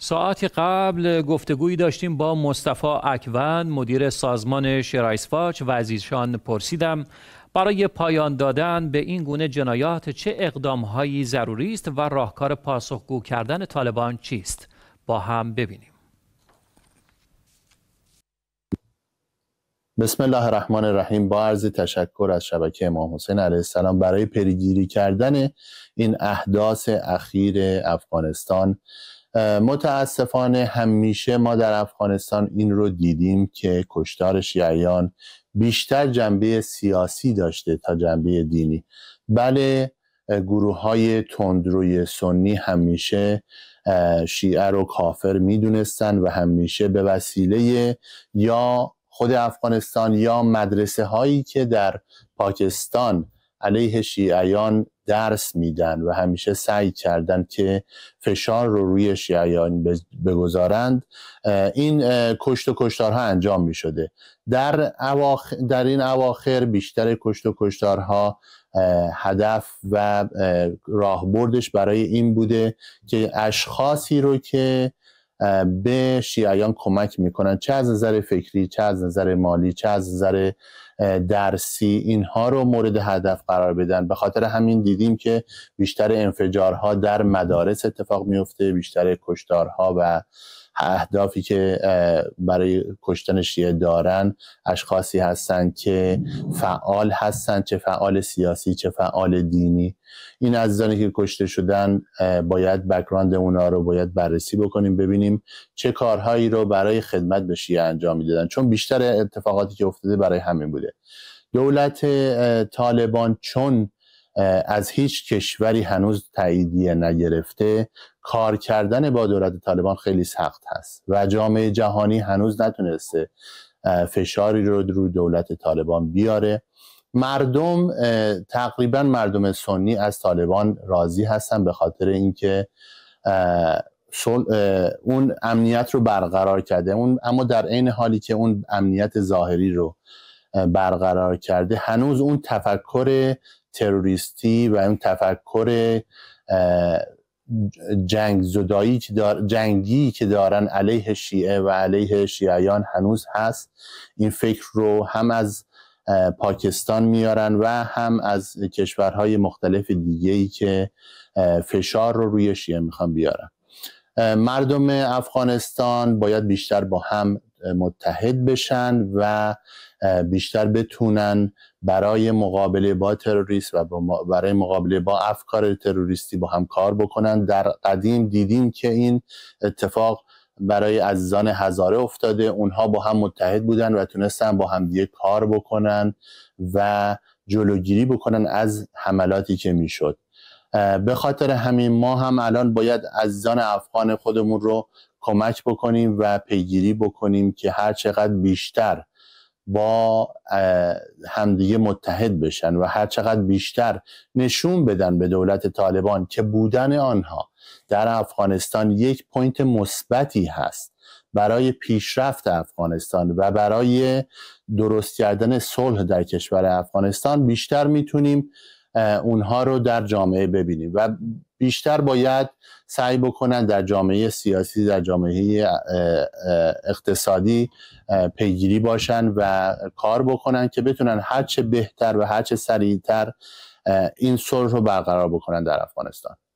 ساعتی قبل گفتگویی داشتیم با مصطفی اکون مدیر سازمان فاچ و از ایشان پرسیدم برای پایان دادن به این گونه جنایات چه اقدامهایی ضروری است و راهکار پاسخگو کردن طالبان چیست با هم ببینیم بسم الله الرحمن الرحیم با عرض تشکر از شبکه امام حسین علیه السلام برای پریگیری کردن این احداث اخیر افغانستان متاسفانه همیشه ما در افغانستان این رو دیدیم که کشتار شیعیان بیشتر جنبه سیاسی داشته تا جنبه دینی بله گروه های تندروی سنی همیشه شیعه رو کافر میدونستن و همیشه به وسیله یا خود افغانستان یا مدرسه هایی که در پاکستان علیه شیعیان درس میدن و همیشه سعی کردن که فشار رو روی شیعیان بگذارند این کشت و کشتارها انجام میشده در, اواخ... در این اواخر بیشتر کشت و کشتارها هدف و راهبردش برای این بوده که اشخاصی رو که به شیعیان کمک میکنن چه از نظر فکری چه از نظر مالی چه از نظر درسی اینها رو مورد هدف قرار بدن به خاطر همین دیدیم که بیشتر انفجارها در مدارس اتفاق میفته بیشتر کشتارها و اهدافی که برای کشتن شیعه دارن اشخاصی هستند که فعال هستن چه فعال سیاسی چه فعال دینی این عزیزانی که کشته شدن باید بکراند اونا رو باید بررسی بکنیم ببینیم چه کارهایی رو برای خدمت به شیعه انجام میدادن چون بیشتر اتفاقاتی که افتاده برای همین بوده دولت طالبان چون از هیچ کشوری هنوز تاییدیه نگرفته کار کردن با دولت طالبان خیلی سخت هست و جامعه جهانی هنوز نتونسته فشاری رو رو دولت طالبان بیاره مردم تقریبا مردم سنی از طالبان راضی هستن به خاطر اینکه اون امنیت رو برقرار کرده اون اما در عین حالی که اون امنیت ظاهری رو برقرار کرده هنوز اون تفکر تروریستی و اون تفکر جنگ زدایی که جنگی که دارن علیه شیعه و علیه شیعیان هنوز هست این فکر رو هم از پاکستان میارن و هم از کشورهای مختلف دیگه ای که فشار رو روی شیعه میخوان بیارن مردم افغانستان باید بیشتر با هم متحد بشن و بیشتر بتونن برای مقابله با تروریست و برای مقابله با افکار تروریستی با هم کار بکنن در قدیم دیدیم که این اتفاق برای عزیزان هزاره افتاده اونها با هم متحد بودن و تونستن با هم دیگه کار بکنن و جلوگیری بکنن از حملاتی که میشد به خاطر همین ما هم الان باید عزیزان افغان خودمون رو کمک بکنیم و پیگیری بکنیم که هر چقدر بیشتر با همدیگه متحد بشن و هر چقدر بیشتر نشون بدن به دولت طالبان که بودن آنها در افغانستان یک پوینت مثبتی هست برای پیشرفت افغانستان و برای درست کردن صلح در کشور افغانستان بیشتر میتونیم اونها رو در جامعه ببینیم و بیشتر باید سعی بکنن در جامعه سیاسی در جامعه اقتصادی پیگیری باشن و کار بکنن که بتونن هرچه بهتر و هرچه سریعتر این صلح رو برقرار بکنن در افغانستان